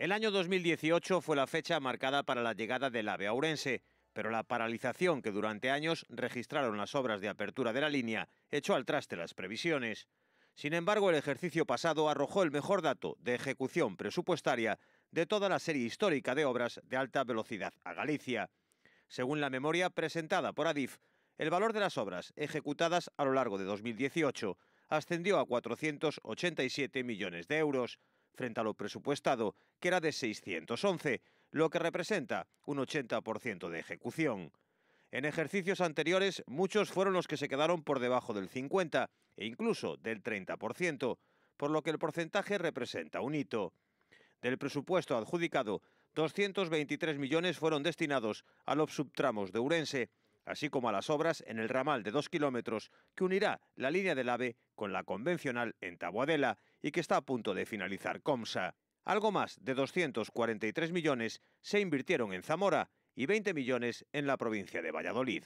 El año 2018 fue la fecha marcada para la llegada del AVE Aurense, pero la paralización que durante años registraron las obras de apertura de la línea echó al traste las previsiones. Sin embargo, el ejercicio pasado arrojó el mejor dato de ejecución presupuestaria de toda la serie histórica de obras de alta velocidad a Galicia. Según la memoria presentada por Adif, el valor de las obras ejecutadas a lo largo de 2018 ascendió a 487 millones de euros, frente a lo presupuestado, que era de 611, lo que representa un 80% de ejecución. En ejercicios anteriores, muchos fueron los que se quedaron por debajo del 50 e incluso del 30%, por lo que el porcentaje representa un hito. Del presupuesto adjudicado, 223 millones fueron destinados a los subtramos de Urense, así como a las obras en el ramal de dos kilómetros que unirá la línea del AVE con la convencional en Tabuadela y que está a punto de finalizar Comsa. Algo más de 243 millones se invirtieron en Zamora y 20 millones en la provincia de Valladolid.